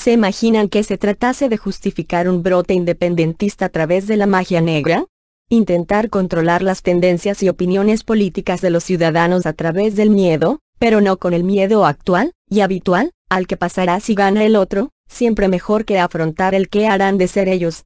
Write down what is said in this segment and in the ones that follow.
¿Se imaginan que se tratase de justificar un brote independentista a través de la magia negra? Intentar controlar las tendencias y opiniones políticas de los ciudadanos a través del miedo, pero no con el miedo actual, y habitual, al que pasará si gana el otro, siempre mejor que afrontar el que harán de ser ellos.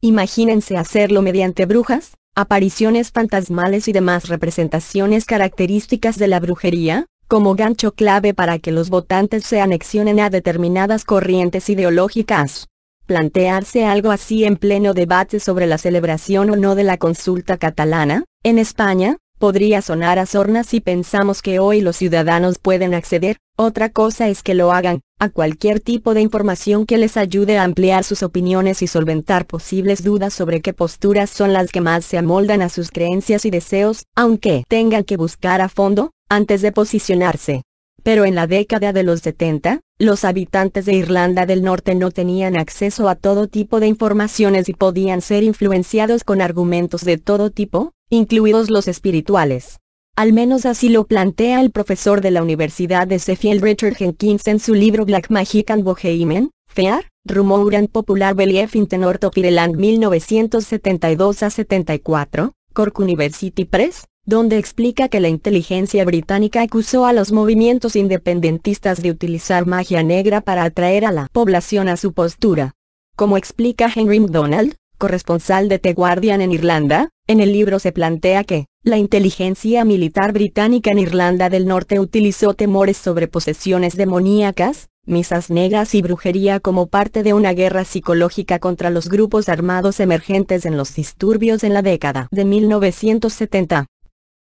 Imagínense hacerlo mediante brujas, apariciones fantasmales y demás representaciones características de la brujería, como gancho clave para que los votantes se anexionen a determinadas corrientes ideológicas. Plantearse algo así en pleno debate sobre la celebración o no de la consulta catalana, en España, podría sonar a sorna si pensamos que hoy los ciudadanos pueden acceder, otra cosa es que lo hagan, a cualquier tipo de información que les ayude a ampliar sus opiniones y solventar posibles dudas sobre qué posturas son las que más se amoldan a sus creencias y deseos, aunque tengan que buscar a fondo, antes de posicionarse. Pero en la década de los 70, los habitantes de Irlanda del Norte no tenían acceso a todo tipo de informaciones y podían ser influenciados con argumentos de todo tipo, incluidos los espirituales. Al menos así lo plantea el profesor de la Universidad de Sheffield Richard Jenkins en su libro Black Magic and Bohemian, Fear, Rumour and Popular Belief in the Ireland 1972 74, Cork University Press, donde explica que la inteligencia británica acusó a los movimientos independentistas de utilizar magia negra para atraer a la población a su postura. Como explica Henry McDonald, corresponsal de The Guardian en Irlanda, en el libro se plantea que, la inteligencia militar británica en Irlanda del Norte utilizó temores sobre posesiones demoníacas, misas negras y brujería como parte de una guerra psicológica contra los grupos armados emergentes en los disturbios en la década de 1970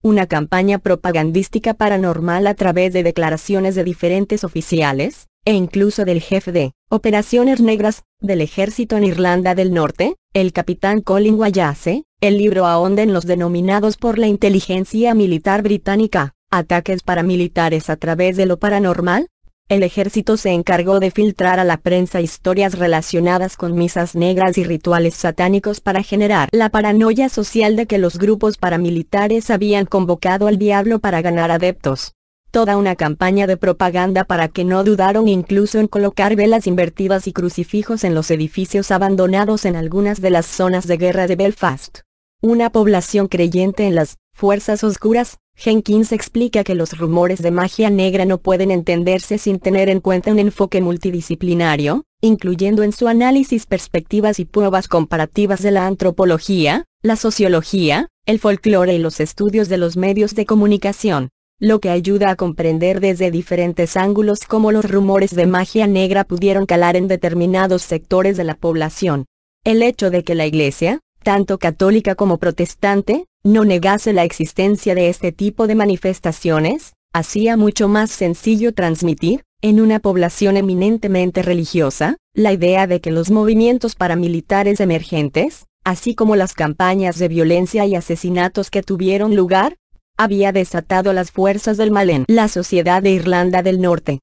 una campaña propagandística paranormal a través de declaraciones de diferentes oficiales, e incluso del jefe de Operaciones Negras del ejército en Irlanda del Norte, el capitán Colin Wallace, el libro Aonde en los denominados por la inteligencia militar británica, ataques paramilitares a través de lo paranormal, el ejército se encargó de filtrar a la prensa historias relacionadas con misas negras y rituales satánicos para generar la paranoia social de que los grupos paramilitares habían convocado al diablo para ganar adeptos. Toda una campaña de propaganda para que no dudaron incluso en colocar velas invertidas y crucifijos en los edificios abandonados en algunas de las zonas de guerra de Belfast. Una población creyente en las fuerzas oscuras, Jenkins explica que los rumores de magia negra no pueden entenderse sin tener en cuenta un enfoque multidisciplinario, incluyendo en su análisis perspectivas y pruebas comparativas de la antropología, la sociología, el folclore y los estudios de los medios de comunicación lo que ayuda a comprender desde diferentes ángulos cómo los rumores de magia negra pudieron calar en determinados sectores de la población. El hecho de que la Iglesia, tanto católica como protestante, no negase la existencia de este tipo de manifestaciones, hacía mucho más sencillo transmitir, en una población eminentemente religiosa, la idea de que los movimientos paramilitares emergentes, así como las campañas de violencia y asesinatos que tuvieron lugar, había desatado las fuerzas del mal en la sociedad de Irlanda del Norte.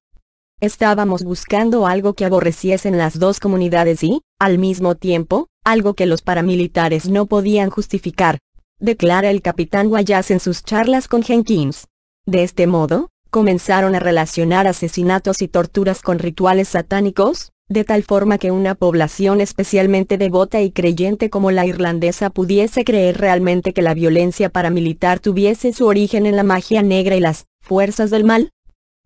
Estábamos buscando algo que aborreciesen las dos comunidades y, al mismo tiempo, algo que los paramilitares no podían justificar, declara el capitán Guayas en sus charlas con Jenkins. De este modo, comenzaron a relacionar asesinatos y torturas con rituales satánicos, de tal forma que una población especialmente devota y creyente como la irlandesa pudiese creer realmente que la violencia paramilitar tuviese su origen en la magia negra y las fuerzas del mal,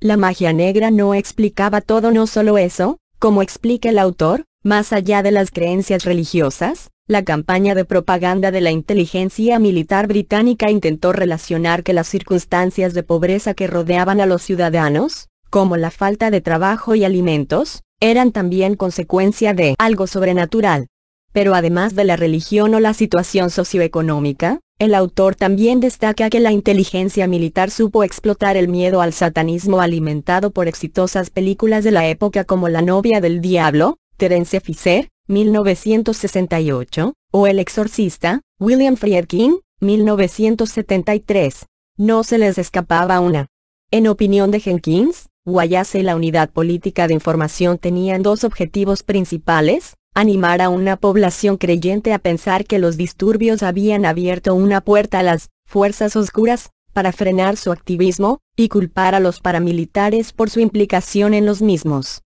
la magia negra no explicaba todo no solo eso, como explica el autor, más allá de las creencias religiosas, la campaña de propaganda de la inteligencia militar británica intentó relacionar que las circunstancias de pobreza que rodeaban a los ciudadanos, como la falta de trabajo y alimentos, eran también consecuencia de algo sobrenatural. Pero además de la religión o la situación socioeconómica, el autor también destaca que la inteligencia militar supo explotar el miedo al satanismo alimentado por exitosas películas de la época como La novia del diablo, Terence Fisher, 1968, o El exorcista, William Friedkin, 1973. No se les escapaba una. En opinión de Jenkins, Guayase y la Unidad Política de Información tenían dos objetivos principales, animar a una población creyente a pensar que los disturbios habían abierto una puerta a las fuerzas oscuras, para frenar su activismo, y culpar a los paramilitares por su implicación en los mismos.